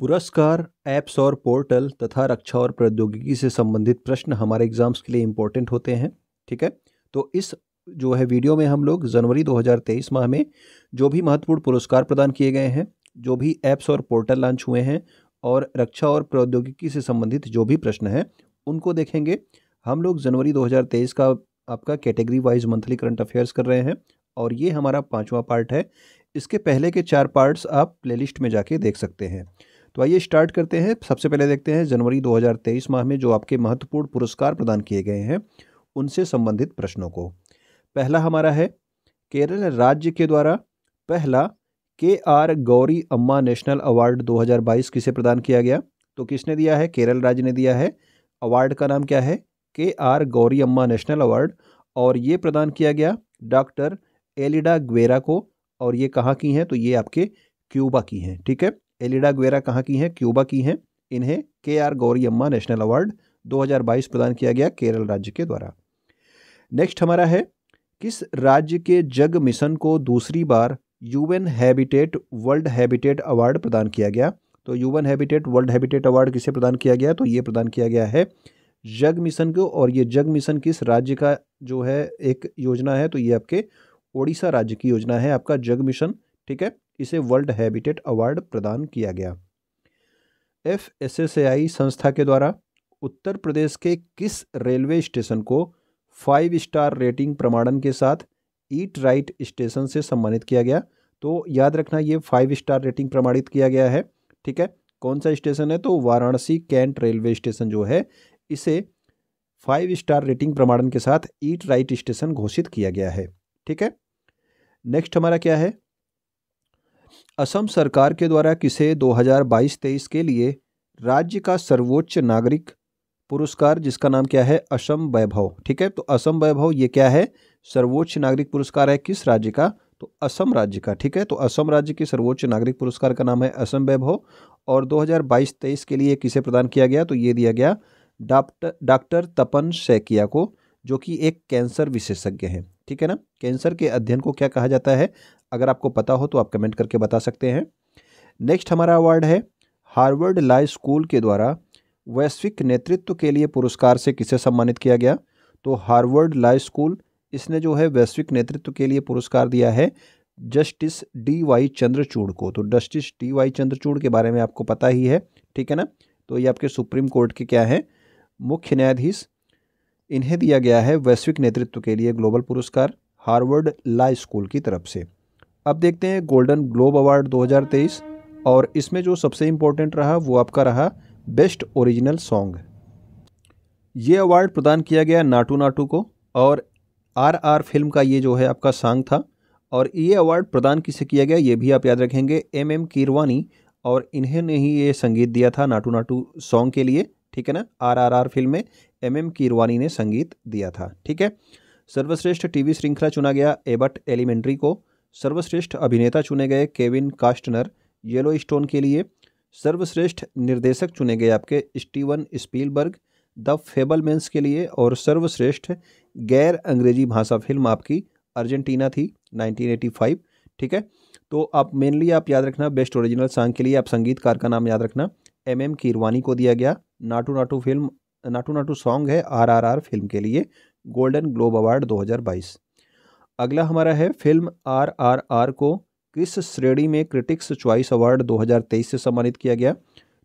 पुरस्कार ऐप्स और पोर्टल तथा रक्षा और प्रौद्योगिकी से संबंधित प्रश्न हमारे एग्ज़ाम्स के लिए इम्पोर्टेंट होते हैं ठीक है तो इस जो है वीडियो में हम लोग जनवरी 2023 माह में जो भी महत्वपूर्ण पुरस्कार प्रदान किए गए हैं जो भी ऐप्स और पोर्टल लॉन्च हुए हैं और रक्षा और प्रौद्योगिकी से संबंधित जो भी प्रश्न हैं उनको देखेंगे हम लोग जनवरी 2023 का आपका category wise monthly current affairs कर रहे हैं और ये हमारा पाँचवा पार्ट है इसके पहले के चार पार्ट्स आप प्लेलिस्ट में जाके देख सकते हैं तो आइए स्टार्ट करते हैं सबसे पहले देखते हैं जनवरी 2023 माह में जो आपके महत्वपूर्ण पुरस्कार प्रदान किए गए हैं उनसे संबंधित प्रश्नों को पहला हमारा है केरल राज्य के द्वारा पहला के आर गौरी अम्मा नेशनल अवार्ड 2022 किसे प्रदान किया गया तो किसने दिया है केरल राज्य ने दिया है अवार्ड का नाम क्या है के आर गौरी अम्मा नेशनल अवार्ड और ये प्रदान किया गया डॉक्टर एलिडा ग्वेरा को और ये कहाँ की हैं तो ये आपके क्यूबा की हैं ठीक है एलिडा ग्वेरा कहाँ की हैं क्यूबा की हैं इन्हें के आर गौरी अम्मा नेशनल अवार्ड 2022 प्रदान किया गया केरल राज्य के द्वारा नेक्स्ट हमारा है किस राज्य के जग मिशन को दूसरी बार UN Habitat World Habitat award प्रदान किया गया तो UN Habitat World Habitat award किसे प्रदान किया गया तो ये प्रदान किया गया है जग मिशन को और ये जग मिशन किस राज्य का जो है एक योजना है तो ये आपके ओडिशा राज्य की योजना है आपका जग मिशन ठीक है इसे वर्ल्ड हैबिटेट अवार्ड प्रदान किया गया एफ संस्था के द्वारा उत्तर प्रदेश के किस रेलवे स्टेशन को फाइव स्टार रेटिंग प्रमाणन के साथ ईट राइट स्टेशन से सम्मानित किया गया तो याद रखना ये फाइव स्टार रेटिंग प्रमाणित किया गया है ठीक है कौन सा स्टेशन है तो वाराणसी कैंट रेलवे स्टेशन जो है इसे फाइव स्टार रेटिंग प्रमाणन के साथ ईट राइट स्टेशन घोषित किया गया है ठीक है नेक्स्ट हमारा क्या है असम सरकार के द्वारा किसे 2022-23 के लिए राज्य का सर्वोच्च नागरिक पुरस्कार जिसका नाम क्या है असम वैभव ठीक है तो असम वैभव ये क्या है सर्वोच्च नागरिक पुरस्कार है किस राज्य का तो असम राज्य का ठीक है तो असम राज्य के सर्वोच्च नागरिक पुरस्कार का नाम है असम वैभव और 2022-23 के लिए किसे प्रदान किया गया तो ये दिया गया डॉक्टर डॉक्टर तपन सैकिया को जो कि एक कैंसर विशेषज्ञ हैं ठीक है ना कैंसर के अध्ययन को क्या कहा जाता है अगर आपको पता हो तो आप कमेंट करके बता सकते हैं नेक्स्ट हमारा अवार्ड है हार्वर्ड लाई स्कूल के द्वारा वैश्विक नेतृत्व के लिए पुरस्कार से किसे सम्मानित किया गया तो हार्वर्ड लाई स्कूल इसने जो है वैश्विक नेतृत्व के लिए पुरस्कार दिया है जस्टिस डी वाई चंद्रचूड़ को तो जस्टिस डी वाई चंद्रचूड़ के बारे में आपको पता ही है ठीक है ना तो ये आपके सुप्रीम कोर्ट के क्या हैं मुख्य न्यायाधीश इन्हें दिया गया है वैश्विक नेतृत्व के लिए ग्लोबल पुरस्कार हार्वर्ड ला स्कूल की तरफ से अब देखते हैं गोल्डन ग्लोब अवार्ड 2023 और इसमें जो सबसे इम्पोर्टेंट रहा वो आपका रहा बेस्ट ओरिजिनल सॉन्ग ये अवार्ड प्रदान किया गया नाटू नाटू को और आर आर फिल्म का ये जो है आपका सॉन्ग था और ये अवार्ड प्रदान किसे किया गया ये भी आप याद रखेंगे एम एम कीरवानी और इन्हें ने ही ये संगीत दिया था नाटू नाटू सॉन्ग के लिए ठीक है ना आरआरआर फिल्म में एम एम कीरवानी ने संगीत दिया था ठीक है सर्वश्रेष्ठ टीवी श्रृंखला चुना गया एबट एलिमेंट्री को सर्वश्रेष्ठ अभिनेता चुने गए केविन कास्टनर येलो स्टोन के लिए सर्वश्रेष्ठ निर्देशक चुने गए आपके स्टीवन स्पीलबर्ग द फेबलमेंस के लिए और सर्वश्रेष्ठ गैर अंग्रेजी भाषा फिल्म आपकी अर्जेंटीना थी 1985 ठीक है तो आप मेनली आप याद रखना बेस्ट ओरिजिनल सॉन्ग के लिए आप संगीतकार का नाम याद रखना एम एम कीरवानी को दिया गया नाटू नाटू फिल्म नाटू नाटू सॉन्ग है आरआरआर फिल्म के लिए गोल्डन ग्लोब अवार्ड 2022 अगला हमारा है फिल्म आरआरआर को किस श्रेणी में क्रिटिक्स च्वाइस अवार्ड 2023 से सम्मानित किया गया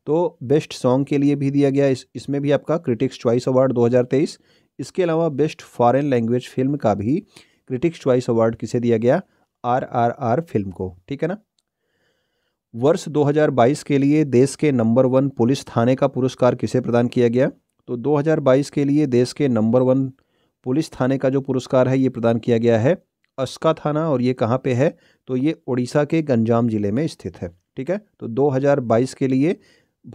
तो बेस्ट सॉन्ग के लिए भी दिया गया इस इसमें भी आपका क्रिटिक्स च्वाइस अवार्ड 2023 इसके अलावा बेस्ट फॉरेन लैंग्वेज फिल्म का भी क्रिटिक्स च्वाइस अवार्ड किसे दिया गया आर फिल्म को ठीक है ना वर्ष 2022 के लिए देश के नंबर वन पुलिस थाने का पुरस्कार किसे प्रदान किया गया तो 2022 के लिए देश के नंबर वन पुलिस थाने का जो पुरस्कार है ये प्रदान किया गया है अस्का थाना और ये कहाँ पे है तो ये उड़ीसा के गंजाम जिले में स्थित है ठीक है तो 2022 के लिए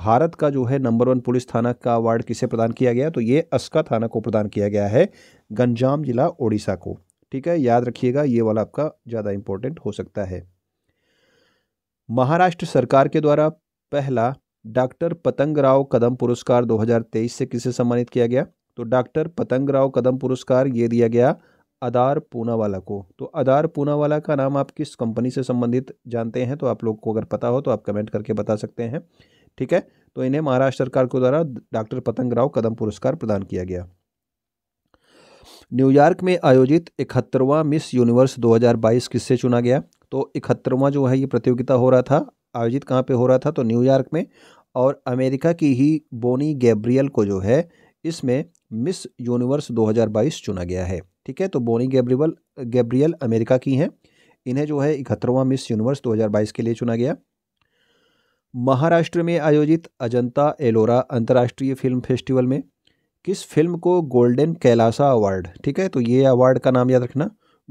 भारत का जो है नंबर वन पुलिस थाना का अवार्ड किसे प्रदान किया गया तो ये अस्का थाना को प्रदान किया गया है गंजाम जिला उड़ीसा को ठीक है याद रखिएगा ये वाला आपका ज़्यादा इंपॉर्टेंट हो सकता है महाराष्ट्र सरकार के द्वारा पहला डॉक्टर पतंगराव कदम पुरस्कार 2023 से किसे सम्मानित किया गया तो डॉक्टर पतंगराव कदम पुरस्कार ये दिया गया अदार पूनावाला को तो अदार पूनावाला का नाम आप किस कंपनी से संबंधित जानते हैं तो आप लोग को अगर पता हो तो आप कमेंट करके बता सकते हैं ठीक है तो इन्हें महाराष्ट्र सरकार के द्वारा डॉक्टर पतंगराव कदम पुरस्कार प्रदान किया गया न्यूयॉर्क में आयोजित इकहत्तरवां मिस यूनिवर्स 2022 किससे चुना गया तो इकहत्तरवा जो है ये प्रतियोगिता हो रहा था आयोजित कहाँ पे हो रहा था तो न्यूयॉर्क में और अमेरिका की ही बोनी गैब्रियल को जो है इसमें मिस यूनिवर्स 2022 चुना गया है ठीक है तो बोनी गैब्रियल गैब्रियल अमेरिका की हैं इन्हें जो है इकहत्तरवां मिस यूनिवर्स 2022 के लिए चुना गया महाराष्ट्र में आयोजित अजंता एलोरा अंतर्राष्ट्रीय फिल्म फेस्टिवल में किस फिल्म को गोल्डन कैलासा अवार्ड ठीक है तो ये अवार्ड का नाम याद रखना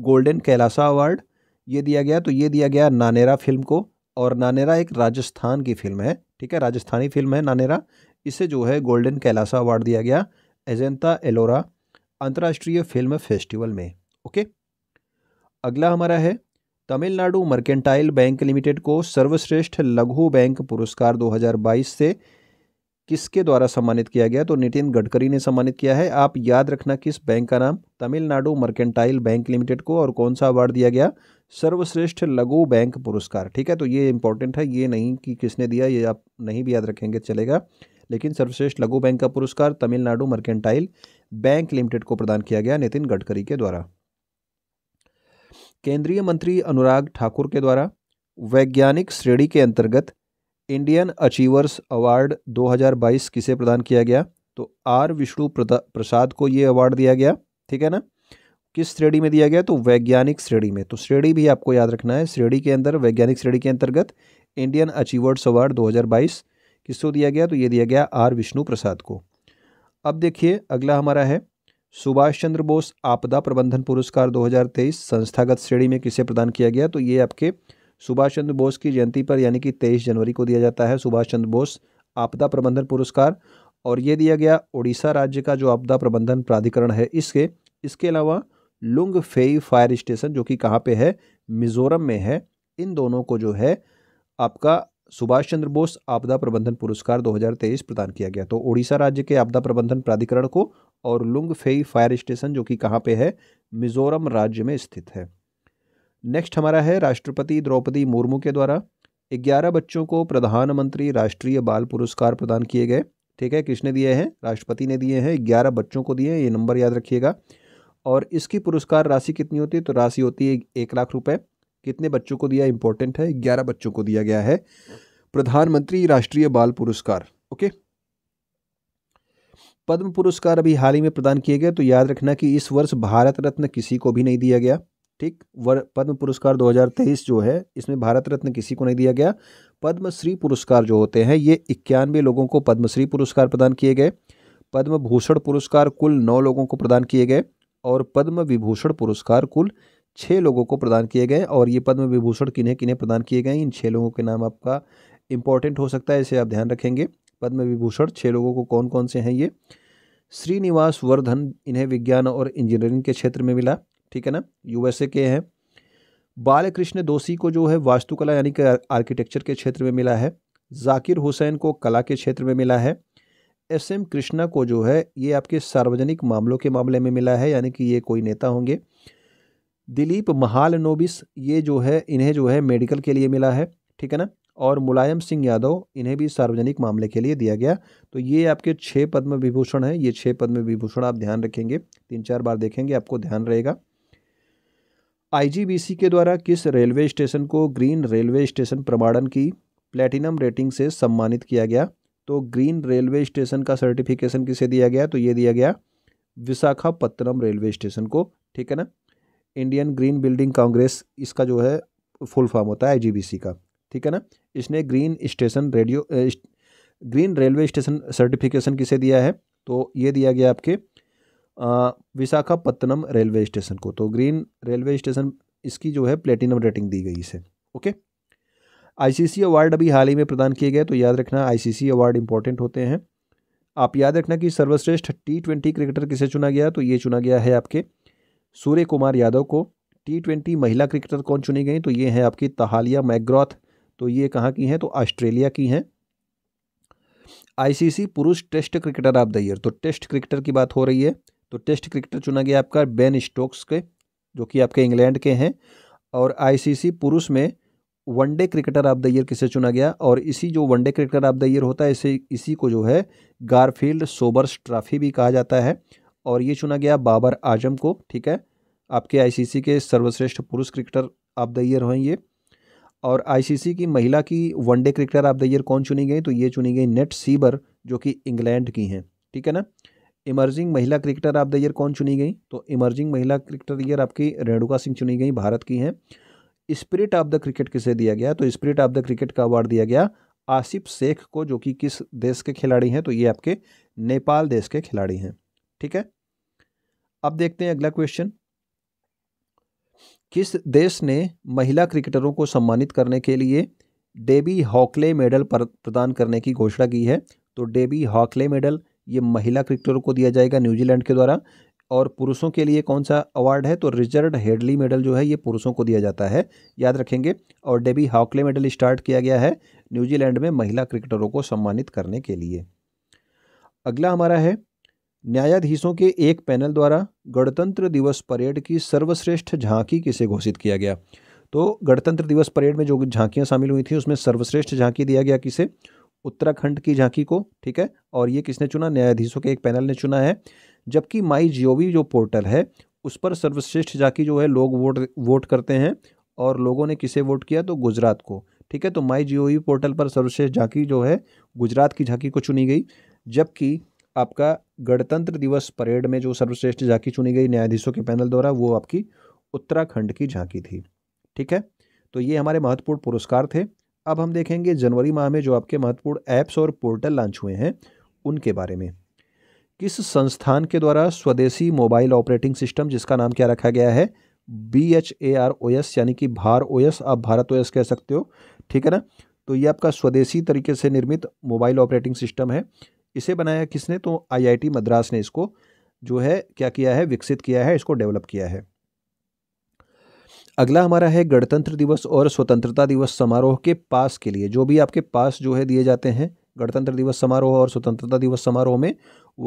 गोल्डन कैलासा अवार्ड ये दिया गया तो ये दिया गया नानेरा फिल्म को और नानेरा एक राजस्थान की फिल्म है ठीक है राजस्थानी फिल्म है नानेरा इसे जो है गोल्डन कैलासा अवार्ड दिया गया एजेंता एलोरा अंतर्राष्ट्रीय फिल्म फेस्टिवल में ओके अगला हमारा है तमिलनाडु मर्केंटाइल बैंक लिमिटेड को सर्वश्रेष्ठ लघु बैंक पुरस्कार 2022 से किसके द्वारा सम्मानित किया गया तो नितिन गडकरी ने सम्मानित किया है आप याद रखना किस बैंक का नाम तमिलनाडु मर्केंटाइल बैंक लिमिटेड को और कौन सा अवार्ड दिया गया सर्वश्रेष्ठ लघु बैंक पुरस्कार ठीक है तो ये इंपॉर्टेंट है ये नहीं कि किसने दिया ये आप नहीं भी याद रखेंगे चलेगा लेकिन सर्वश्रेष्ठ लघु बैंक का पुरस्कार तमिलनाडु मर्केंटाइल बैंक लिमिटेड को प्रदान किया गया नितिन गडकरी के द्वारा केंद्रीय मंत्री अनुराग ठाकुर के द्वारा वैज्ञानिक श्रेणी के अंतर्गत इंडियन अचीवर्स अवार्ड 2022 किसे प्रदान किया गया तो आर विष्णु प्रसाद को ये अवार्ड दिया गया ठीक है ना किस श्रेणी में दिया गया तो वैज्ञानिक श्रेणी में तो श्रेणी भी आपको याद रखना है श्रेणी के अंदर वैज्ञानिक श्रेणी के अंतर्गत इंडियन अचीवर्स अवार्ड 2022 किसको दिया गया तो ये दिया गया आर विष्णु प्रसाद को अब देखिए अगला हमारा है सुभाष चंद्र बोस आपदा प्रबंधन पुरस्कार 2023 संस्थागत श्रेणी में किसे प्रदान किया गया तो ये आपके सुभाष चंद्र बोस की जयंती पर यानी कि तेईस जनवरी को दिया जाता है सुभाष चंद्र बोस आपदा प्रबंधन पुरस्कार और ये दिया गया उड़ीसा राज्य का जो आपदा प्रबंधन प्राधिकरण है इसके इसके अलावा लुंग फेई फायर स्टेशन जो कि कहाँ पे है मिजोरम में है इन दोनों को जो है आपका सुभाष चंद्र बोस आपदा प्रबंधन पुरस्कार 2023 प्रदान किया गया तो उड़ीसा राज्य के आपदा प्रबंधन प्राधिकरण को और लुंग फेई फायर स्टेशन जो कि कहाँ पे है मिजोरम राज्य में स्थित है नेक्स्ट हमारा है राष्ट्रपति द्रौपदी मुर्मू के द्वारा ग्यारह बच्चों को प्रधानमंत्री राष्ट्रीय बाल पुरस्कार प्रदान किए गए ठीक है किसने दिए हैं राष्ट्रपति ने दिए हैं ग्यारह बच्चों को दिए हैं ये नंबर याद रखिएगा और इसकी पुरस्कार राशि कितनी होती है तो राशि होती है एक लाख रुपये कितने बच्चों को दिया इंपॉर्टेंट है ग्यारह बच्चों को दिया गया है प्रधानमंत्री राष्ट्रीय बाल पुरस्कार ओके पद्म पुरस्कार अभी हाल ही में प्रदान किए गए तो याद रखना कि इस वर्ष भारत रत्न किसी को भी नहीं दिया गया ठीक वर पद्म पुरस्कार 2023 जो है इसमें भारत रत्न किसी को नहीं दिया गया पद्मश्री पुरस्कार जो होते हैं ये इक्यानवे लोगों को पद्मश्री पुरस्कार प्रदान किए गए पद्म भूषण पुरस्कार कुल नौ लोगों को प्रदान किए गए और पद्म विभूषण पुरस्कार कुल छः लोगों को प्रदान किए गए और ये पद्म विभूषण किन्हें किन्हें प्रदान किए गए इन छः लोगों के नाम आपका इंपॉर्टेंट हो सकता है इसे आप ध्यान रखेंगे पद्म विभूषण छः लोगों को कौन कौन से हैं ये श्रीनिवास वर्धन इन्हें विज्ञान और इंजीनियरिंग के क्षेत्र में मिला ठीक है ना यूएसए के हैं बाल कृष्ण दोषी को जो है वास्तुकला यानी कि आर्किटेक्चर के क्षेत्र में मिला है जाकिर हुसैन को कला के क्षेत्र में मिला है एस एम कृष्णा को जो है ये आपके सार्वजनिक मामलों के मामले में मिला है यानी कि ये कोई नेता होंगे दिलीप महाल नोबिस ये जो है इन्हें जो है मेडिकल के लिए मिला है ठीक है ना और मुलायम सिंह यादव इन्हें भी सार्वजनिक मामले के लिए दिया गया तो ये आपके छः पद्म विभूषण हैं ये छः पद्म विभूषण आप ध्यान रखेंगे तीन चार बार देखेंगे आपको ध्यान रहेगा आईजीबीसी के द्वारा किस रेलवे स्टेशन को ग्रीन रेलवे स्टेशन प्रमाणन की प्लेटिनम रेटिंग से सम्मानित किया गया तो ग्रीन रेलवे स्टेशन का सर्टिफिकेशन किसे दिया गया तो ये दिया गया विशाखापत्तनम रेलवे स्टेशन को ठीक है ना इंडियन ग्रीन बिल्डिंग कांग्रेस इसका जो है फुल फॉर्म होता है आई का ठीक है ना इसने green station radio green railway station certification किसे दिया है तो ये दिया गया आपके विशाखापत्तनम रेलवे स्टेशन को तो ग्रीन रेलवे स्टेशन इसकी जो है प्लेटिनम रेटिंग दी गई इसे ओके आईसीसी अवार्ड अभी हाल ही में प्रदान किए गए तो याद रखना आईसीसी अवार्ड इंपॉर्टेंट होते हैं आप याद रखना कि सर्वश्रेष्ठ टी ट्वेंटी क्रिकेटर किसे चुना गया तो ये चुना गया है आपके सूर्य कुमार यादव को टी ट्वेंटी महिला क्रिकेटर कौन चुनी गई तो ये है आपकी तहालिया मैग्रॉथ तो ये कहाँ की हैं तो ऑस्ट्रेलिया की हैं आईसीसी पुरुष test cricketer of the year तो टेस्ट क्रिकेटर की बात हो रही है तो टेस्ट क्रिकेटर चुना गया आपका बेन स्टोक्स के जो कि आपके इंग्लैंड के हैं और आईसीसी पुरुष में one day cricketer of the year किसे चुना गया और इसी जो one day cricketer of the year होता है इसे इसी को जो है गारफील्ड सोबर्स ट्रॉफी भी कहा जाता है और ये चुना गया बाबर आजम को ठीक है आपके आईसीसी के सर्वश्रेष्ठ पुरुष क्रिकेटर ऑफ द ईयर हैं ये और आईसीसी की महिला की one day cricketer of the year कौन चुनी गई तो ये चुनी गई नेट सीबर जो कि इंग्लैंड की हैं ठीक है ना इमर्जिंग महिला क्रिकेटर ऑफ द ईयर कौन चुनी गई तो इमर्जिंग महिला क्रिकेटर ईयर आपकी रेणुका सिंह चुनी गई भारत की हैं स्पिरिट ऑफ द क्रिकेट किसे दिया गया तो स्पिरिट ऑफ द क्रिकेट का अवार्ड दिया गया आसिफ शेख को जो कि किस देश के खिलाड़ी हैं तो ये आपके नेपाल देश के खिलाड़ी हैं ठीक है अब देखते हैं अगला क्वेश्चन किस देश ने महिला क्रिकेटरों को सम्मानित करने के लिए डेबी हॉकले मेडल प्रदान करने की घोषणा की है तो डेबी हॉकले मेडल ये महिला क्रिकेटरों को दिया जाएगा न्यूजीलैंड के द्वारा और पुरुषों के लिए कौन सा अवार्ड है तो रिचर्ड हेडली मेडल जो है ये पुरुषों को दिया जाता है याद रखेंगे और डेबी हॉकले मेडल स्टार्ट किया गया है न्यूजीलैंड में महिला क्रिकेटरों को सम्मानित करने के लिए अगला हमारा है न्यायाधीशों के एक पैनल द्वारा गणतंत्र दिवस परेड की सर्वश्रेष्ठ झांकी किसे घोषित किया गया तो गणतंत्र दिवस परेड में जो झांकियां शामिल हुई थी उसमें सर्वश्रेष्ठ झांकी दिया गया किसे उत्तराखंड की झांकी को ठीक है और ये किसने चुना न्यायाधीशों के एक पैनल ने चुना है जबकि माई जीओवी जो पोर्टल है उस पर सर्वश्रेष्ठ झांकी जो है लोग वोट वोट करते हैं और लोगों ने किसे वोट किया तो गुजरात को ठीक है तो माई जी पोर्टल पर सर्वश्रेष्ठ झांकी जो है गुजरात की झांकी को चुनी गई जबकि आपका गणतंत्र दिवस परेड में जो सर्वश्रेष्ठ झांकी चुनी गई न्यायाधीशों के पैनल द्वारा वो आपकी उत्तराखंड की झांकी थी ठीक है तो ये हमारे महत्वपूर्ण पुरस्कार थे अब हम देखेंगे जनवरी माह में जो आपके महत्वपूर्ण ऐप्स और पोर्टल लॉन्च हुए हैं उनके बारे में किस संस्थान के द्वारा स्वदेशी मोबाइल ऑपरेटिंग सिस्टम जिसका नाम क्या रखा गया है B H A R O S यानी कि भार ओ एस आप भारत ओ एस कह सकते हो ठीक है ना तो ये आपका स्वदेशी तरीके से निर्मित मोबाइल ऑपरेटिंग सिस्टम है इसे बनाया किसने तो आईआईटी मद्रास ने इसको जो है क्या किया है विकसित किया है इसको डेवलप किया है अगला हमारा है गणतंत्र दिवस और स्वतंत्रता दिवस समारोह के पास के लिए जो भी आपके पास जो है दिए जाते हैं गणतंत्र दिवस समारोह और स्वतंत्रता दिवस समारोह में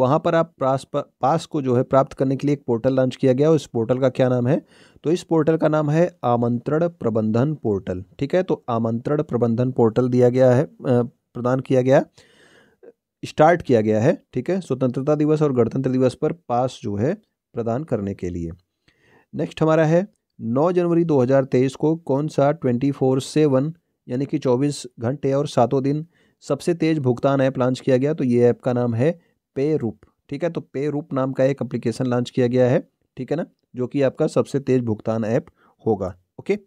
वहाँ पर आप पास पास को जो है प्राप्त करने के लिए एक पोर्टल लॉन्च किया गया उस पोर्टल का क्या नाम है तो इस पोर्टल का नाम है आमंत्रण प्रबंधन पोर्टल ठीक है तो आमंत्रण प्रबंधन पोर्टल दिया गया है प्रदान किया गया स्टार्ट किया गया है ठीक है स्वतंत्रता दिवस और गणतंत्र दिवस पर पास जो है प्रदान करने के लिए नेक्स्ट हमारा है 9 जनवरी 2023 को कौन सा ट्वेंटी फोर सेवन यानी कि 24 घंटे और सातों दिन सबसे तेज़ भुगतान ऐप लॉन्च किया गया तो ये ऐप का नाम है पे रूप ठीक है तो पे रूप नाम का एक एप्लीकेशन लॉन्च किया गया है ठीक है ना जो कि आपका सबसे तेज़ भुगतान ऐप होगा ओके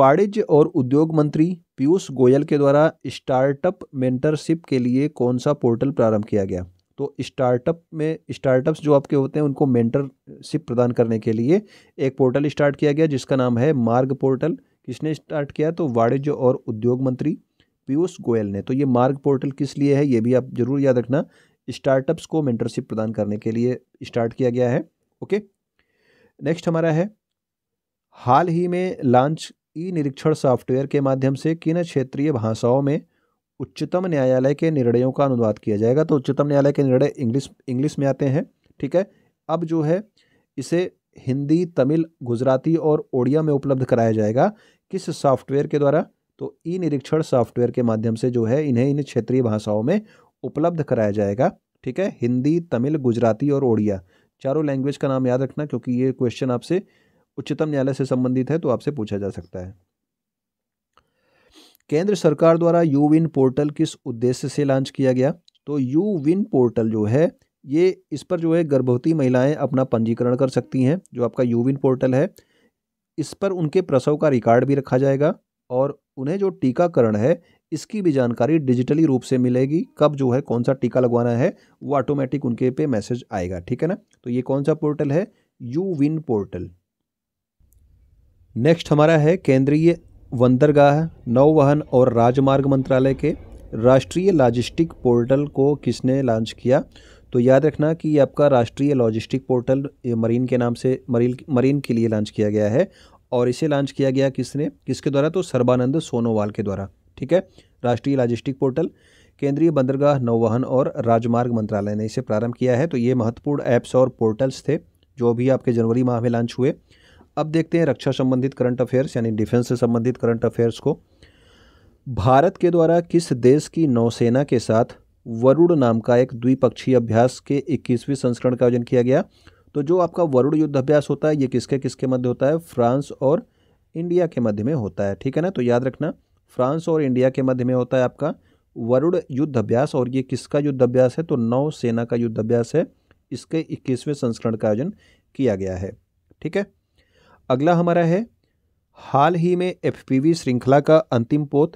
वाणिज्य और उद्योग मंत्री पीयूष गोयल के द्वारा स्टार्टअप मेंटरशिप के लिए कौन सा पोर्टल प्रारंभ किया गया तो स्टार्टअप में स्टार्टअप्स जो आपके होते हैं उनको मेंटरशिप प्रदान करने के लिए एक पोर्टल स्टार्ट किया गया जिसका नाम है मार्ग पोर्टल किसने स्टार्ट किया तो वाणिज्य और उद्योग मंत्री पीयूष गोयल ने तो ये मार्ग पोर्टल किस लिए है ये भी आप जरूर याद रखना स्टार्टअप्स को मेंटरशिप प्रदान करने के लिए स्टार्ट किया गया है ओके नेक्स्ट हमारा है हाल ही में लॉन्च ई निरीक्षण सॉफ्टवेयर के माध्यम से किन क्षेत्रीय भाषाओं में उच्चतम न्यायालय के निर्णयों का अनुवाद किया जाएगा तो उच्चतम न्यायालय के निर्णय इंग्लिश इंग्लिश में आते हैं ठीक है अब जो है इसे हिंदी तमिल गुजराती और ओडिया में उपलब्ध कराया जाएगा किस सॉफ्टवेयर के द्वारा तो ई निरीक्षण सॉफ्टवेयर के माध्यम से जो है इन्हें इन क्षेत्रीय भाषाओं में उपलब्ध कराया जाएगा ठीक है हिंदी तमिल गुजराती और ओडिया चारों लैंग्वेज का नाम याद रखना क्योंकि ये क्वेश्चन आपसे उच्चतम न्यायालय से संबंधित है तो आपसे पूछा जा सकता है केंद्र सरकार द्वारा यू विन पोर्टल किस उद्देश्य से लॉन्च किया गया तो यू विन पोर्टल जो है ये इस पर जो है गर्भवती महिलाएं अपना पंजीकरण कर सकती हैं जो आपका यू विन पोर्टल है इस पर उनके प्रसव का रिकॉर्ड भी रखा जाएगा और उन्हें जो टीकाकरण है इसकी भी जानकारी डिजिटली रूप से मिलेगी कब जो है कौन सा टीका लगवाना है वो ऑटोमेटिक उनके पे मैसेज आएगा ठीक है ना तो ये कौन सा पोर्टल है यू विन पोर्टल नेक्स्ट हमारा है केंद्रीय बंदरगाह नौवहन और राजमार्ग मंत्रालय के राष्ट्रीय लॉजिस्टिक पोर्टल को किसने लॉन्च किया तो याद रखना कि ये आपका राष्ट्रीय लॉजिस्टिक पोर्टल मरीन के नाम से मरीन मरीन के लिए लॉन्च किया गया है और इसे लॉन्च किया गया किसने किसके द्वारा तो सर्बानंद सोनोवाल के द्वारा ठीक है राष्ट्रीय लॉजिस्टिक पोर्टल केंद्रीय बंदरगाह नौवहन और राजमार्ग मंत्रालय ने इसे प्रारंभ किया है तो ये महत्वपूर्ण ऐप्स और पोर्टल्स थे जो भी आपके जनवरी माह में लॉन्च हुए अब देखते हैं रक्षा संबंधित करंट अफेयर्स यानी डिफेंस से संबंधित करंट अफेयर्स को भारत के द्वारा किस देश की नौसेना के साथ वरुण नाम का एक द्विपक्षीय अभ्यास के 21वें संस्करण का आयोजन किया गया तो जो आपका वरुण युद्ध अभ्यास होता है ये किसके किसके मध्य होता है फ्रांस और इंडिया के मध्य में होता है ठीक है ना तो याद रखना फ्रांस और इंडिया के मध्य में होता है आपका वरुण युद्ध अभ्यास और ये किसका युद्ध अभ्यास है तो नौसेना का युद्ध अभ्यास है इसके इक्कीसवें संस्करण का आयोजन किया गया है ठीक है अगला हमारा है हाल ही में एफपीवी श्रृंखला का अंतिम पोत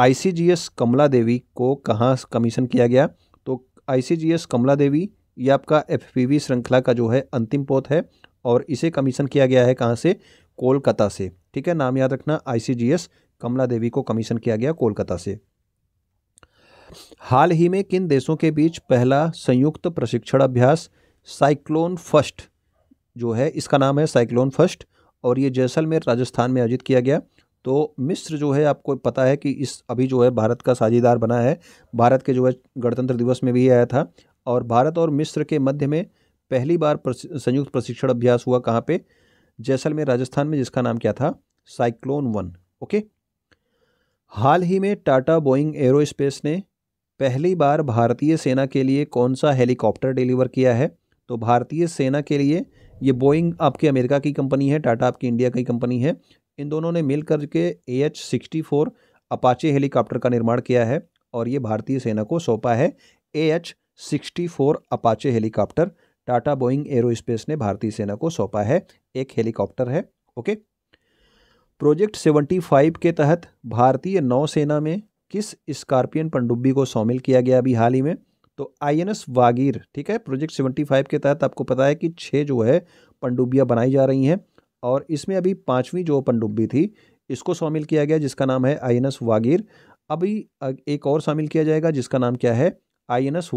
आईसीजीएस कमला देवी को कहाँ कमीशन किया गया तो आईसीजीएस कमला देवी ये आपका एफपीवी श्रृंखला का जो है अंतिम पोत है और इसे कमीशन किया गया है कहाँ से कोलकाता से ठीक है नाम याद रखना आईसीजीएस कमला देवी को कमीशन किया गया कोलकाता से हाल ही में किन देशों के बीच पहला संयुक्त प्रशिक्षण अभ्यास साइक्लोन फर्स्ट जो है इसका नाम है साइक्लोन फर्स्ट और ये जैसलमेर राजस्थान में आयोजित किया गया तो मिस्र जो है आपको पता है कि इस अभी जो है भारत का साझेदार बना है भारत के जो है गणतंत्र दिवस में भी आया था और भारत और मिस्र के मध्य में पहली बार संयुक्त प्रशिक्षण अभ्यास हुआ कहाँ पे जैसलमेर राजस्थान में जिसका नाम क्या था साइक्लोन वन ओके हाल ही में टाटा बोइंग एरोस्पेस ने पहली बार भारतीय सेना के लिए कौन सा हेलीकॉप्टर डिलीवर किया है तो भारतीय सेना के लिए ये बोइंग आपकी अमेरिका की कंपनी है टाटा आपकी इंडिया की कंपनी है इन दोनों ने मिल करके A H sixty four Apache helicopter का निर्माण किया है और ये भारतीय सेना को सौंपा है A H sixty four Apache helicopter Tata Boeing space ने भारतीय सेना को सौंपा है एक हेलीकॉप्टर है ओके प्रोजेक्ट सेवेंटी फाइव के तहत भारतीय नौसेना में किस स्कॉर्पियन पनडुब्बी को शामिल किया गया अभी हाल ही में तो आई एन एस वागीर ठीक है प्रोजेक्ट सेवेंटी फाइव के तहत आपको पता है कि छः जो है पनडुब्बियाँ बनाई जा रही हैं और इसमें अभी पाँचवीं जो पनडुब्बी थी इसको शामिल किया गया जिसका नाम है आई एन एस वागीर अभी एक और शामिल किया जाएगा जिसका नाम क्या है आई एन एस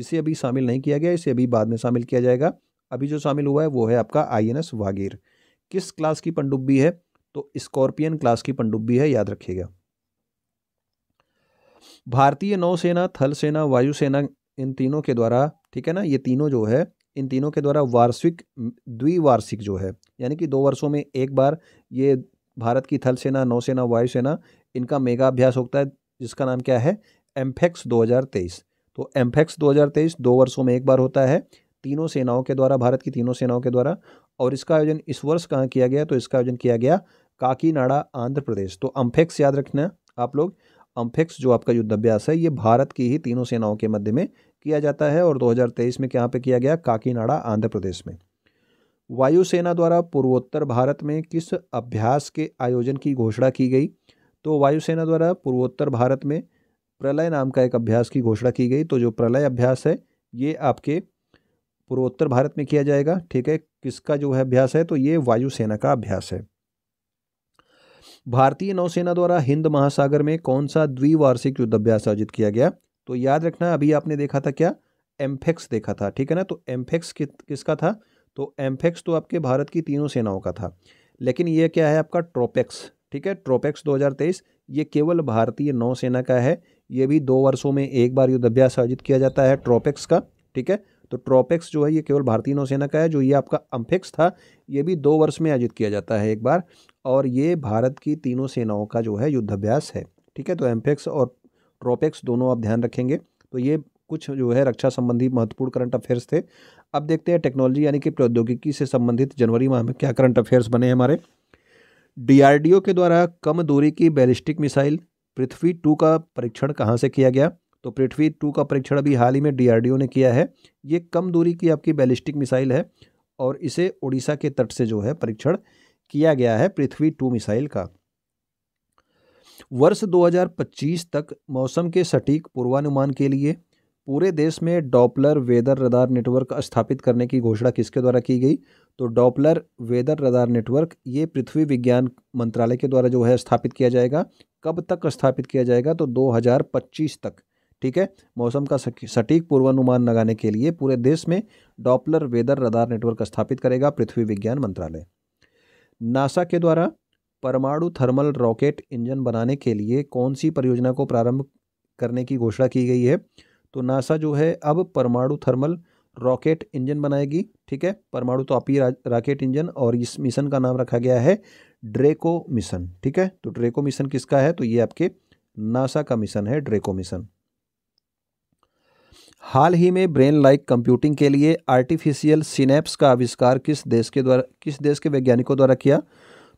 इसे अभी शामिल नहीं किया गया इसे अभी बाद में शामिल किया जाएगा अभी जो शामिल हुआ है वो है आपका आई एन एस वागीर किस क्लास की पनडुब्बी है तो स्कॉर्पियन क्लास की पनडुब्बी है याद रखिएगा भारतीय नौसेना थल सेना वायुसेना इन तीनों के द्वारा ठीक है ना ये तीनों जो है इन तीनों के द्वारा वार्षिक द्विवार्षिक जो है यानी कि दो वर्षों में एक बार ये भारत की थल सेना नौसेना वायुसेना इनका मेगा अभ्यास होता है जिसका नाम क्या है एम्फेक्स 2023 तो एम्फेक्स 2023 दो वर्षों में एक बार होता है तीनों सेनाओं के द्वारा भारत की तीनों सेनाओं के द्वारा और इसका आयोजन इस वर्ष कहाँ किया गया तो इसका आयोजन किया गया काकीनाडा आंध्र प्रदेश तो अम्फेक्स याद रखना आप लोग अम्फिक्स जो आपका युद्धाभ्यास है ये भारत की ही तीनों सेनाओं के मध्य में किया जाता है और 2023 में कहाँ पे किया गया काकीनाडा आंध्र प्रदेश में वायुसेना द्वारा पूर्वोत्तर भारत में किस अभ्यास के आयोजन की घोषणा की गई तो वायुसेना द्वारा पूर्वोत्तर भारत में प्रलय नाम का एक अभ्यास की घोषणा की गई तो जो प्रलय अभ्यास है ये आपके पूर्वोत्तर भारत में किया जाएगा ठीक है किसका जो है अभ्यास है तो ये वायुसेना का अभ्यास है भारतीय नौसेना द्वारा हिंद महासागर में कौन सा द्विवार्षिक युद्ध अभ्यास आयोजित किया गया तो याद रखना अभी आपने देखा था क्या एम्फेक्स देखा था ठीक है ना तो एम्फेक्स कि, किसका था तो एम्फेक्स तो आपके भारत की तीनों सेनाओं का था लेकिन यह क्या है आपका ट्रोपेक्स ठीक है ट्रोपेक्स 2023 ये केवल भारतीय नौसेना का है ये भी दो वर्षों में एक बार युद्ध अभ्यास आयोजित किया जाता है ट्रोपेक्स का ठीक है तो ट्रॉपेक्स जो है ये केवल भारतीय नौसेना का है जो ये आपका अम्फिक्स था ये भी दो वर्ष में आयोजित किया जाता है एक बार और ये भारत की तीनों सेनाओं का जो है युद्धाभ्यास है ठीक है तो एम्फिक्स और ट्रॉपेक्स दोनों आप ध्यान रखेंगे तो ये कुछ जो है रक्षा संबंधी महत्वपूर्ण करंट अफेयर्स थे अब देखते हैं टेक्नोलॉजी यानी कि प्रौद्योगिकी से संबंधित जनवरी माह में क्या करंट अफेयर्स बने हमारे डीआरडीओ के द्वारा कम दूरी की बैलिस्टिक मिसाइल पृथ्वी टू का परीक्षण कहाँ से किया गया तो पृथ्वी टू का परीक्षण अभी हाल ही में डीआरडीओ ने किया है ये कम दूरी की आपकी बैलिस्टिक मिसाइल है और इसे उड़ीसा के तट से जो है परीक्षण किया गया है पृथ्वी टू मिसाइल का वर्ष 2025 तक मौसम के सटीक पूर्वानुमान के लिए पूरे देश में डॉपलर वेदर रडार नेटवर्क स्थापित करने की घोषणा किसके द्वारा की गई तो डॉपलर वेदर रडार नेटवर्क ये पृथ्वी विज्ञान मंत्रालय के द्वारा जो है स्थापित किया जाएगा कब तक स्थापित किया जाएगा तो 2025 तक ठीक है मौसम का सटीक पूर्वानुमान लगाने के लिए पूरे देश में डॉपलर वेदर रडार नेटवर्क स्थापित करेगा पृथ्वी विज्ञान मंत्रालय नासा के द्वारा परमाणु थर्मल रॉकेट इंजन बनाने के लिए कौन सी परियोजना को प्रारंभ करने की घोषणा की गई है तो नासा जो है अब परमाणु थर्मल रॉकेट इंजन बनाएगी ठीक है परमाणु तापीय तो रॉकेट इंजन और इस मिशन का नाम रखा गया है ड्रेको मिशन ठीक है तो ड्रेको मिशन किसका है तो ये आपके नासा का मिशन है ड्रेको मिशन हाल ही में ब्रेन लाइक कंप्यूटिंग के लिए आर्टिफिशियल सिनेप्स का आविष्कार किस देश के द्वारा किस देश के वैज्ञानिकों द्वारा किया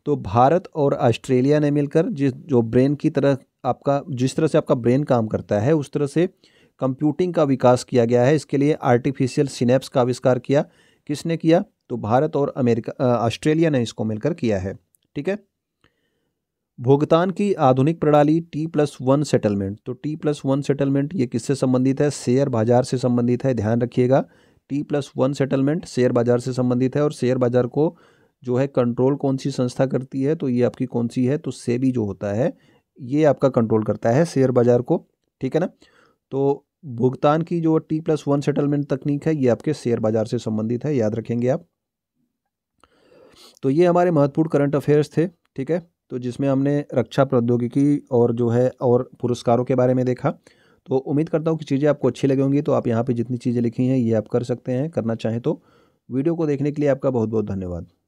तो भारत और ऑस्ट्रेलिया ने मिलकर जिस जो ब्रेन की तरह आपका जिस तरह से आपका ब्रेन काम करता है उस तरह से कंप्यूटिंग का विकास किया गया है इसके लिए आर्टिफिशियल सिनेप्स का आविष्कार किया किसने किया तो भारत और अमेरिका ऑस्ट्रेलिया ने इसको मिलकर किया है ठीक है भुगतान की आधुनिक प्रणाली टी प्लस वन सेटलमेंट तो टी प्लस वन सेटलमेंट ये किससे संबंधित है शेयर बाजार से संबंधित है ध्यान रखिएगा T plus one settlement share बाजार से संबंधित है और शेयर बाजार को जो है कंट्रोल कौन सी संस्था करती है तो ये आपकी कौन सी है तो सेबी जो होता है ये आपका कंट्रोल करता है शेयर बाजार को ठीक है ना तो भुगतान की जो टी प्लस वन सेटलमेंट तकनीक है ये आपके शेयर बाजार से संबंधित है याद रखेंगे आप तो ये हमारे महत्वपूर्ण करंट अफेयर्स थे ठीक है तो जिसमें हमने रक्षा प्रौद्योगिकी और जो है और पुरस्कारों के बारे में देखा तो उम्मीद करता हूँ कि चीज़ें आपको अच्छी लगी होंगी तो आप यहाँ पे जितनी चीज़ें लिखी हैं ये आप कर सकते हैं करना चाहें तो वीडियो को देखने के लिए आपका बहुत बहुत धन्यवाद